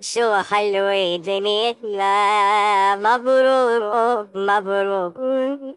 شو حلوة دنيتنا مبروك مبروك